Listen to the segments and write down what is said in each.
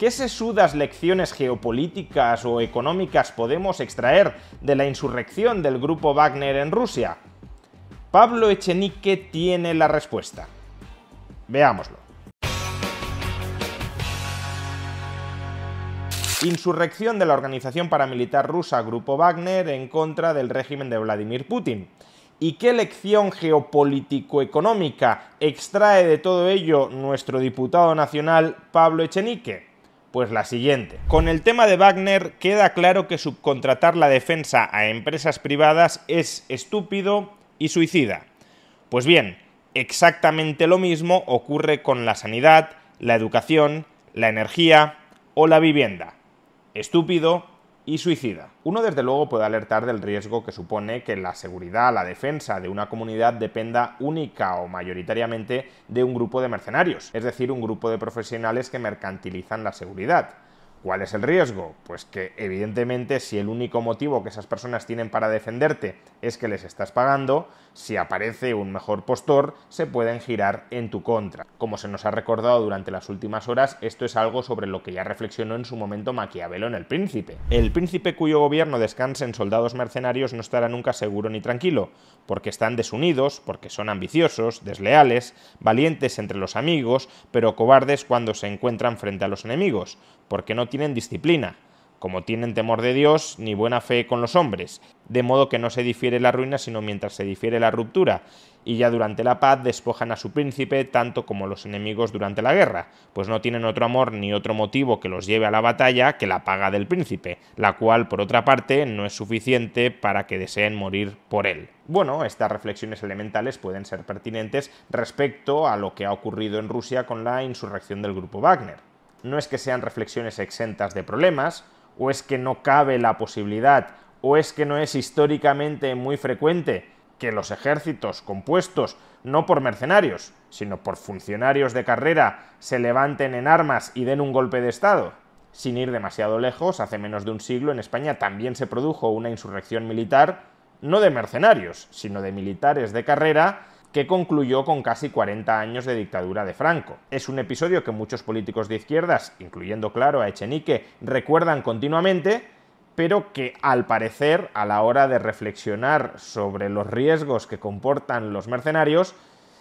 ¿Qué sesudas lecciones geopolíticas o económicas podemos extraer de la insurrección del grupo Wagner en Rusia? Pablo Echenique tiene la respuesta. Veámoslo. Insurrección de la organización paramilitar rusa Grupo Wagner en contra del régimen de Vladimir Putin. ¿Y qué lección geopolítico-económica extrae de todo ello nuestro diputado nacional Pablo Echenique? Pues la siguiente. Con el tema de Wagner queda claro que subcontratar la defensa a empresas privadas es estúpido y suicida. Pues bien, exactamente lo mismo ocurre con la sanidad, la educación, la energía o la vivienda. Estúpido y suicida. Uno desde luego puede alertar del riesgo que supone que la seguridad, la defensa de una comunidad dependa única o mayoritariamente de un grupo de mercenarios, es decir, un grupo de profesionales que mercantilizan la seguridad. ¿Cuál es el riesgo? Pues que evidentemente si el único motivo que esas personas tienen para defenderte es que les estás pagando, si aparece un mejor postor, se pueden girar en tu contra. Como se nos ha recordado durante las últimas horas, esto es algo sobre lo que ya reflexionó en su momento Maquiavelo en El Príncipe. El príncipe cuyo gobierno descanse en soldados mercenarios no estará nunca seguro ni tranquilo, porque están desunidos, porque son ambiciosos, desleales, valientes entre los amigos, pero cobardes cuando se encuentran frente a los enemigos, porque no tienen disciplina, como tienen temor de Dios ni buena fe con los hombres, de modo que no se difiere la ruina sino mientras se difiere la ruptura, y ya durante la paz despojan a su príncipe tanto como los enemigos durante la guerra, pues no tienen otro amor ni otro motivo que los lleve a la batalla que la paga del príncipe, la cual por otra parte no es suficiente para que deseen morir por él. Bueno, estas reflexiones elementales pueden ser pertinentes respecto a lo que ha ocurrido en Rusia con la insurrección del grupo Wagner no es que sean reflexiones exentas de problemas, o es que no cabe la posibilidad, o es que no es históricamente muy frecuente que los ejércitos compuestos no por mercenarios, sino por funcionarios de carrera se levanten en armas y den un golpe de Estado. Sin ir demasiado lejos, hace menos de un siglo en España también se produjo una insurrección militar, no de mercenarios, sino de militares de carrera, que concluyó con casi 40 años de dictadura de Franco. Es un episodio que muchos políticos de izquierdas, incluyendo claro a Echenique, recuerdan continuamente, pero que al parecer, a la hora de reflexionar sobre los riesgos que comportan los mercenarios,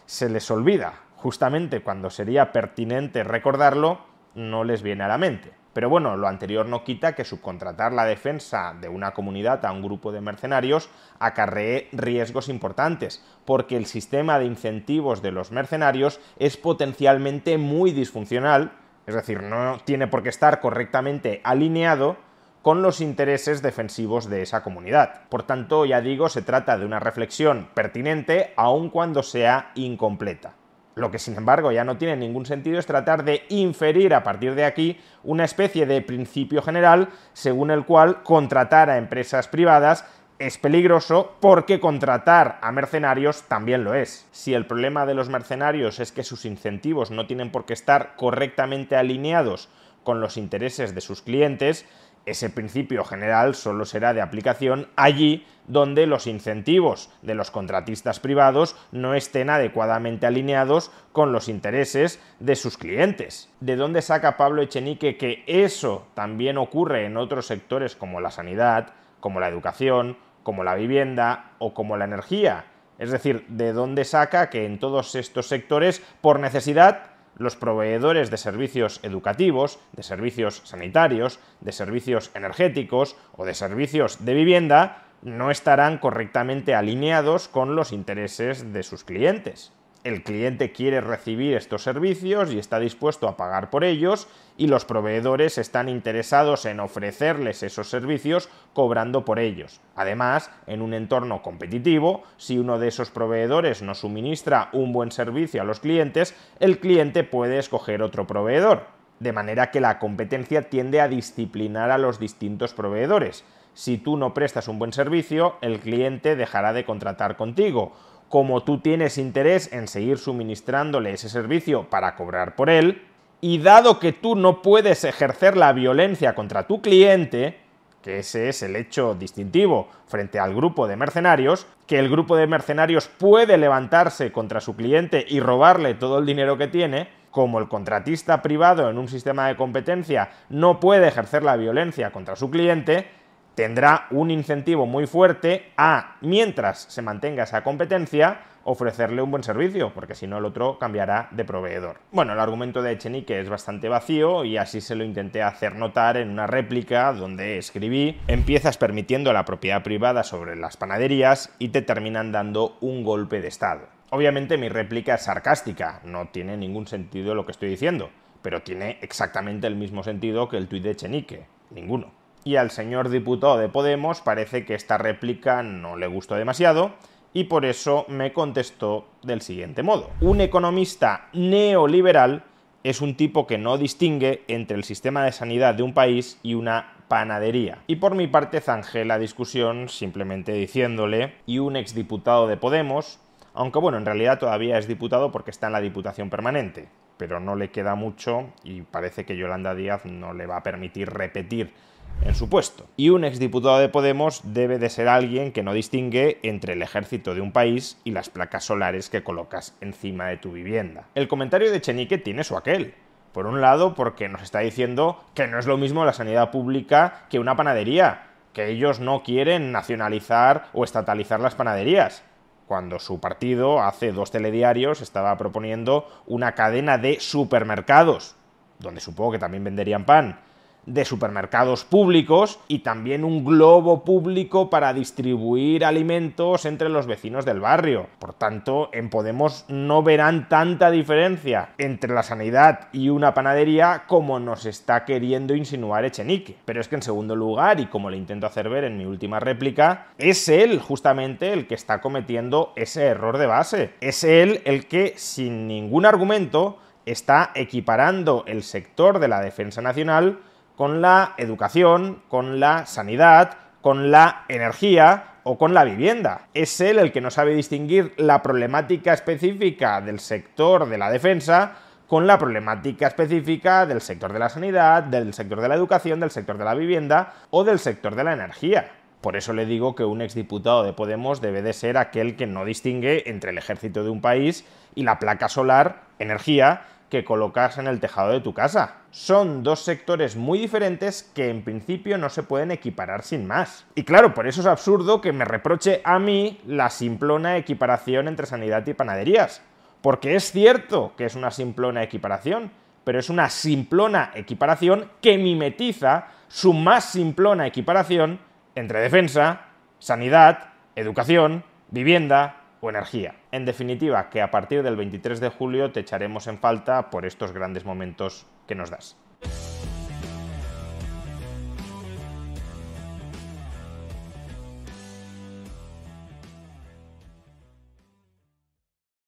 se les olvida. Justamente cuando sería pertinente recordarlo, no les viene a la mente. Pero bueno, lo anterior no quita que subcontratar la defensa de una comunidad a un grupo de mercenarios acarree riesgos importantes, porque el sistema de incentivos de los mercenarios es potencialmente muy disfuncional, es decir, no tiene por qué estar correctamente alineado con los intereses defensivos de esa comunidad. Por tanto, ya digo, se trata de una reflexión pertinente aun cuando sea incompleta. Lo que sin embargo ya no tiene ningún sentido es tratar de inferir a partir de aquí una especie de principio general según el cual contratar a empresas privadas es peligroso porque contratar a mercenarios también lo es. Si el problema de los mercenarios es que sus incentivos no tienen por qué estar correctamente alineados con los intereses de sus clientes, ese principio general solo será de aplicación allí donde los incentivos de los contratistas privados no estén adecuadamente alineados con los intereses de sus clientes. ¿De dónde saca Pablo Echenique que eso también ocurre en otros sectores como la sanidad, como la educación, como la vivienda o como la energía? Es decir, ¿de dónde saca que en todos estos sectores, por necesidad, los proveedores de servicios educativos, de servicios sanitarios, de servicios energéticos o de servicios de vivienda no estarán correctamente alineados con los intereses de sus clientes el cliente quiere recibir estos servicios y está dispuesto a pagar por ellos y los proveedores están interesados en ofrecerles esos servicios cobrando por ellos. Además, en un entorno competitivo, si uno de esos proveedores no suministra un buen servicio a los clientes, el cliente puede escoger otro proveedor. De manera que la competencia tiende a disciplinar a los distintos proveedores. Si tú no prestas un buen servicio, el cliente dejará de contratar contigo como tú tienes interés en seguir suministrándole ese servicio para cobrar por él, y dado que tú no puedes ejercer la violencia contra tu cliente, que ese es el hecho distintivo frente al grupo de mercenarios, que el grupo de mercenarios puede levantarse contra su cliente y robarle todo el dinero que tiene, como el contratista privado en un sistema de competencia no puede ejercer la violencia contra su cliente, tendrá un incentivo muy fuerte a, mientras se mantenga esa competencia, ofrecerle un buen servicio, porque si no el otro cambiará de proveedor. Bueno, el argumento de Echenique es bastante vacío y así se lo intenté hacer notar en una réplica donde escribí empiezas permitiendo la propiedad privada sobre las panaderías y te terminan dando un golpe de Estado. Obviamente mi réplica es sarcástica, no tiene ningún sentido lo que estoy diciendo, pero tiene exactamente el mismo sentido que el tuit de Echenique, ninguno y al señor diputado de Podemos parece que esta réplica no le gustó demasiado y por eso me contestó del siguiente modo. Un economista neoliberal es un tipo que no distingue entre el sistema de sanidad de un país y una panadería. Y por mi parte zanjé la discusión simplemente diciéndole y un exdiputado de Podemos, aunque bueno, en realidad todavía es diputado porque está en la Diputación Permanente, pero no le queda mucho y parece que Yolanda Díaz no le va a permitir repetir en su puesto. Y un exdiputado de Podemos debe de ser alguien que no distingue entre el ejército de un país y las placas solares que colocas encima de tu vivienda. El comentario de Chenique tiene su aquel. Por un lado, porque nos está diciendo que no es lo mismo la sanidad pública que una panadería, que ellos no quieren nacionalizar o estatalizar las panaderías cuando su partido hace dos telediarios estaba proponiendo una cadena de supermercados, donde supongo que también venderían pan, de supermercados públicos y también un globo público para distribuir alimentos entre los vecinos del barrio. Por tanto, en Podemos no verán tanta diferencia entre la sanidad y una panadería como nos está queriendo insinuar Echenique. Pero es que en segundo lugar, y como le intento hacer ver en mi última réplica, es él justamente el que está cometiendo ese error de base. Es él el que, sin ningún argumento, está equiparando el sector de la defensa nacional con la educación, con la sanidad, con la energía o con la vivienda. Es él el que no sabe distinguir la problemática específica del sector de la defensa con la problemática específica del sector de la sanidad, del sector de la educación, del sector de la vivienda o del sector de la energía. Por eso le digo que un exdiputado de Podemos debe de ser aquel que no distingue entre el ejército de un país y la placa solar, energía que colocas en el tejado de tu casa. Son dos sectores muy diferentes que en principio no se pueden equiparar sin más. Y claro, por eso es absurdo que me reproche a mí la simplona equiparación entre sanidad y panaderías. Porque es cierto que es una simplona equiparación, pero es una simplona equiparación que mimetiza su más simplona equiparación entre defensa, sanidad, educación, vivienda, o energía. En definitiva, que a partir del 23 de julio te echaremos en falta por estos grandes momentos que nos das.